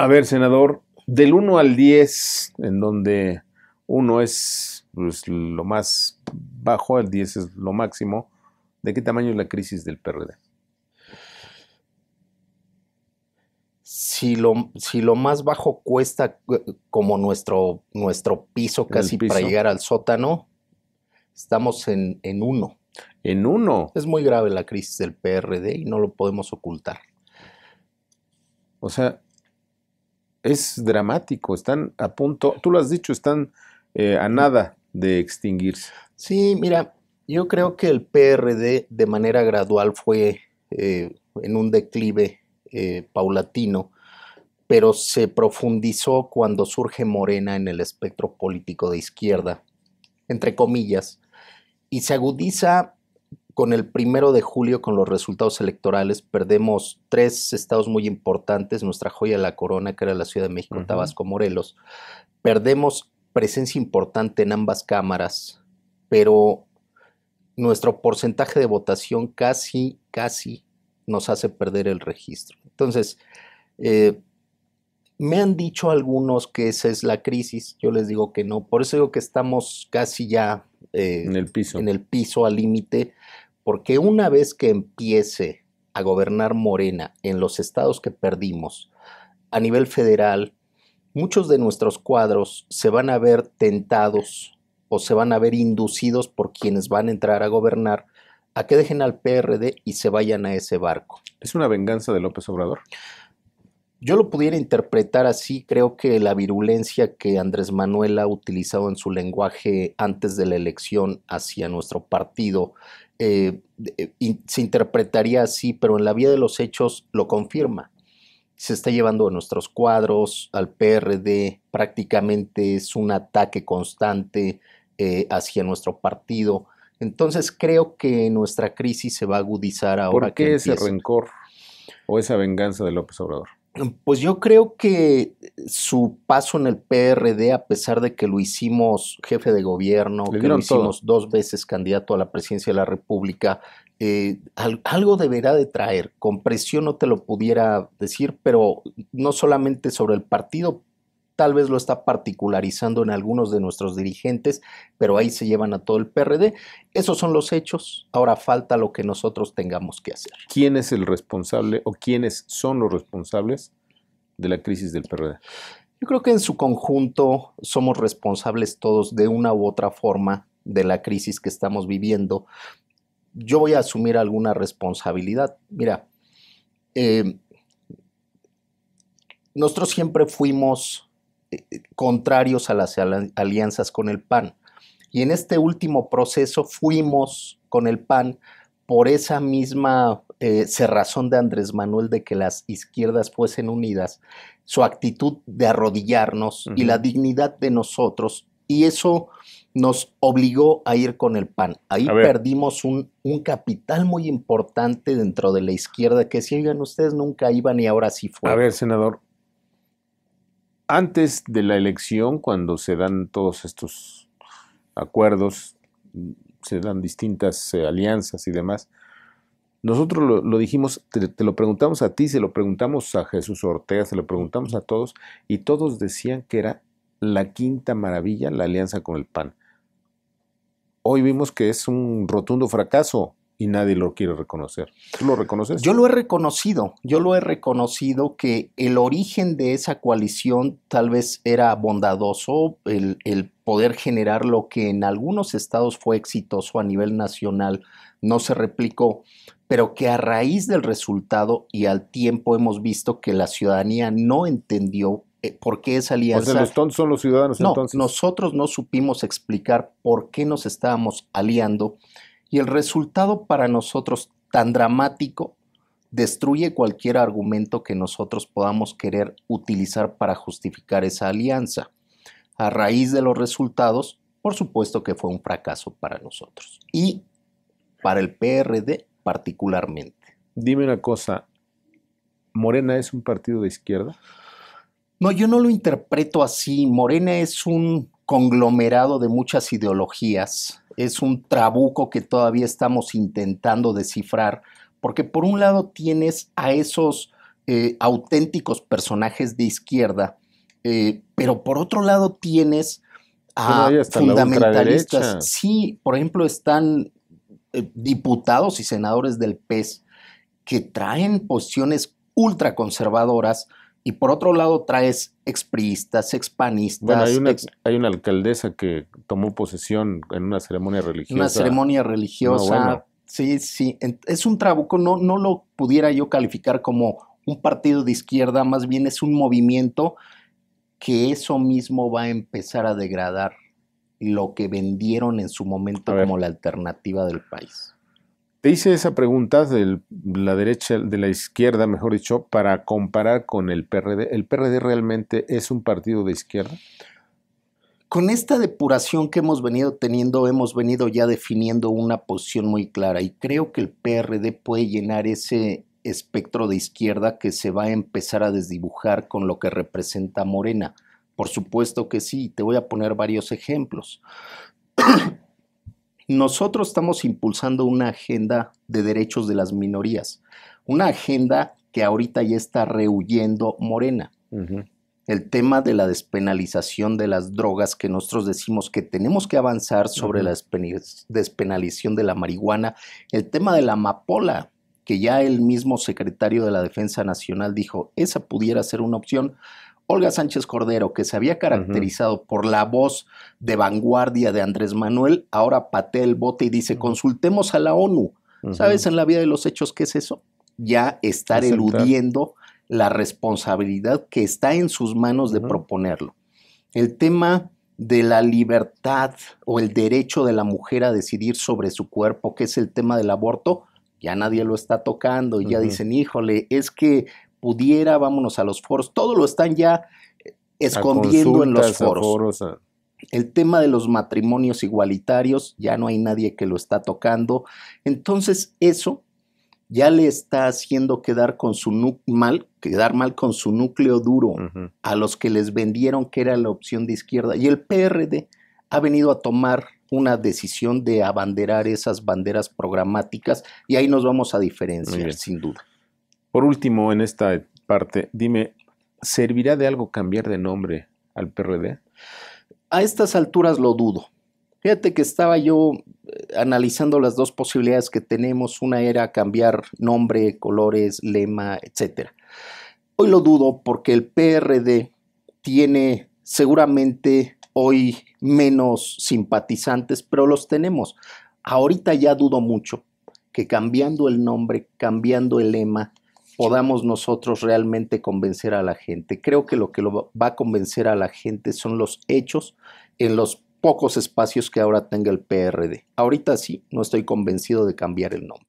A ver, senador, del 1 al 10, en donde 1 es pues, lo más bajo, el 10 es lo máximo, ¿de qué tamaño es la crisis del PRD? Si lo, si lo más bajo cuesta eh, como nuestro, nuestro piso casi para llegar al sótano, estamos en, en uno. En uno. Es muy grave la crisis del PRD y no lo podemos ocultar. O sea, es dramático, están a punto, tú lo has dicho, están eh, a nada de extinguirse. Sí, mira, yo creo que el PRD de manera gradual fue eh, en un declive eh, paulatino, pero se profundizó cuando surge Morena en el espectro político de izquierda, entre comillas, y se agudiza con el primero de julio, con los resultados electorales, perdemos tres estados muy importantes, nuestra joya la corona, que era la Ciudad de México, Tabasco, Morelos. Perdemos presencia importante en ambas cámaras, pero nuestro porcentaje de votación casi, casi nos hace perder el registro. Entonces, eh, me han dicho algunos que esa es la crisis, yo les digo que no, por eso digo que estamos casi ya eh, en el piso, en el piso al límite, porque una vez que empiece a gobernar Morena en los estados que perdimos, a nivel federal, muchos de nuestros cuadros se van a ver tentados o se van a ver inducidos por quienes van a entrar a gobernar a que dejen al PRD y se vayan a ese barco. ¿Es una venganza de López Obrador? Yo lo pudiera interpretar así, creo que la virulencia que Andrés Manuel ha utilizado en su lenguaje antes de la elección hacia nuestro partido eh, eh, se interpretaría así, pero en la vía de los hechos lo confirma. Se está llevando a nuestros cuadros, al PRD, prácticamente es un ataque constante eh, hacia nuestro partido. Entonces creo que nuestra crisis se va a agudizar ahora. ¿Por qué ese rencor o esa venganza de López Obrador? Pues yo creo que su paso en el PRD, a pesar de que lo hicimos jefe de gobierno, que lo hicimos dos veces candidato a la presidencia de la República, eh, algo deberá de traer. Con presión no te lo pudiera decir, pero no solamente sobre el partido, tal vez lo está particularizando en algunos de nuestros dirigentes, pero ahí se llevan a todo el PRD. Esos son los hechos, ahora falta lo que nosotros tengamos que hacer. ¿Quién es el responsable o quiénes son los responsables de la crisis del PRD? Yo creo que en su conjunto somos responsables todos de una u otra forma de la crisis que estamos viviendo. Yo voy a asumir alguna responsabilidad. Mira, eh, nosotros siempre fuimos eh, contrarios a las alianzas con el PAN. Y en este último proceso fuimos con el PAN por esa misma eh, cerrazón de Andrés Manuel de que las izquierdas fuesen unidas, su actitud de arrodillarnos y la dignidad de nosotros. Y eso nos obligó a ir con el PAN. Ahí perdimos un, un, capital muy importante dentro de la izquierda que si oigan ustedes nunca iban y ahora sí fue. A ver, senador, antes de la elección, cuando se dan todos estos acuerdos, se dan distintas eh, alianzas y demás, nosotros lo, dijimos, te, lo preguntamos a ti, se lo preguntamos a Jesús Ortega, se lo preguntamos a todos, y todos decían que era la quinta maravilla la alianza con el PAN. Hoy vimos que es un rotundo fracaso y nadie lo quiere reconocer. ¿Tú lo reconoces? Yo lo he reconocido, yo lo he reconocido que el origen de esa coalición tal vez era bondadoso, el, poder generar lo que en algunos estados fue exitoso a nivel nacional, no se replicó, pero que a raíz del resultado y al tiempo hemos visto que la ciudadanía no entendió eh, por qué esa alianza. O los tontos son los ciudadanos Nosotros no supimos explicar por qué nos estábamos aliando y el resultado para nosotros tan dramático destruye cualquier argumento que nosotros podamos querer utilizar para justificar esa alianza. A raíz de los resultados, por supuesto que fue un fracaso para nosotros y para el PRD particularmente. Dime una cosa, ¿Morena es un partido de izquierda? No, yo no lo interpreto así. Morena es un conglomerado de muchas ideologías es un trabuco que todavía estamos intentando descifrar, porque por un lado tienes a esos eh, auténticos personajes de izquierda, eh, pero por otro lado tienes a fundamentalistas. Sí, por ejemplo, están eh, diputados y senadores del PES que traen posiciones ultraconservadoras y por otro lado traes expriistas, expanistas. hay una, alcaldesa que tomó posesión en una ceremonia religiosa. Una ceremonia religiosa. Sí, sí. Es un trabuco, no, no lo pudiera yo calificar como un partido de izquierda, más bien es un movimiento que eso mismo va a empezar a degradar lo que vendieron en su momento como la alternativa del país. Te hice esa pregunta de la derecha, de la izquierda, mejor dicho, para comparar con el PRD. ¿El PRD realmente es un partido de izquierda? Con esta depuración que hemos venido teniendo, hemos venido ya definiendo una posición muy clara y creo que el PRD puede llenar ese espectro de izquierda que se va a empezar a desdibujar con lo que representa Morena. Por supuesto que sí, te voy a poner varios ejemplos. Nosotros estamos impulsando una agenda de derechos de las minorías, una agenda que ahorita ya está rehuyendo Morena. El tema de la despenalización de las drogas, que nosotros decimos que tenemos que avanzar sobre la despenalización de la marihuana, el tema de la amapola, que ya el mismo secretario de la Defensa Nacional dijo, esa pudiera ser una opción, Olga Sánchez Cordero, que se había caracterizado por la voz de vanguardia de Andrés Manuel, ahora patea el bote y dice, consultemos a la ONU. ¿Sabes en la vida de los hechos qué es eso? Ya estar eludiendo la responsabilidad que está en sus manos de proponerlo. El tema de la libertad o el derecho de la mujer a decidir sobre su cuerpo, que es el tema del aborto, ya nadie lo está tocando, y ya dicen, híjole, es que pudiera, vámonos a los foros. Todo lo están ya eh, escondiendo en los foros. El tema de los matrimonios igualitarios, ya no hay nadie que lo está tocando. Entonces, eso ya le está haciendo quedar con su mal, quedar mal con su núcleo duro a los que les vendieron que era la opción de izquierda. Y el PRD ha venido a tomar una decisión de abanderar esas banderas programáticas y ahí nos vamos a diferenciar, sin duda. Por último, en esta parte, dime, ¿servirá de algo cambiar de nombre al PRD? A estas alturas lo dudo. Fíjate que estaba yo eh, analizando las dos posibilidades que tenemos. Una era cambiar nombre, colores, lema, etc. Hoy lo dudo porque el PRD tiene seguramente hoy menos simpatizantes, pero los tenemos. Ahorita ya dudo mucho que cambiando el nombre, cambiando el lema, podamos nosotros realmente convencer a la gente. Creo que lo que lo va a convencer a la gente son los hechos en los pocos espacios que ahora tenga el PRD. Ahorita sí, no estoy convencido de cambiar el nombre.